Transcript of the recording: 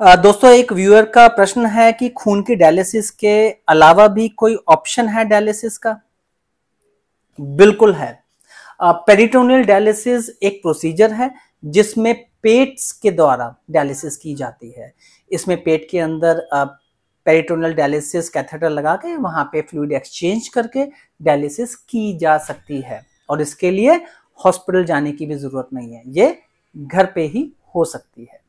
दोस्तों एक व्यूअर का प्रश्न है कि खून की डायलिसिस के अलावा भी कोई ऑप्शन है डायलिसिस का बिल्कुल है पेरिटोनियल डायलिसिस एक प्रोसीजर है जिसमें पेट्स के द्वारा डायलिसिस की जाती है इसमें पेट के अंदर पेरिटोनियल डायलिसिस कैथेटर लगा के वहां पे फ्लूड एक्सचेंज करके डायलिसिस की जा सकती है और इसके लिए हॉस्पिटल जाने की भी जरूरत नहीं है ये घर पे ही हो सकती है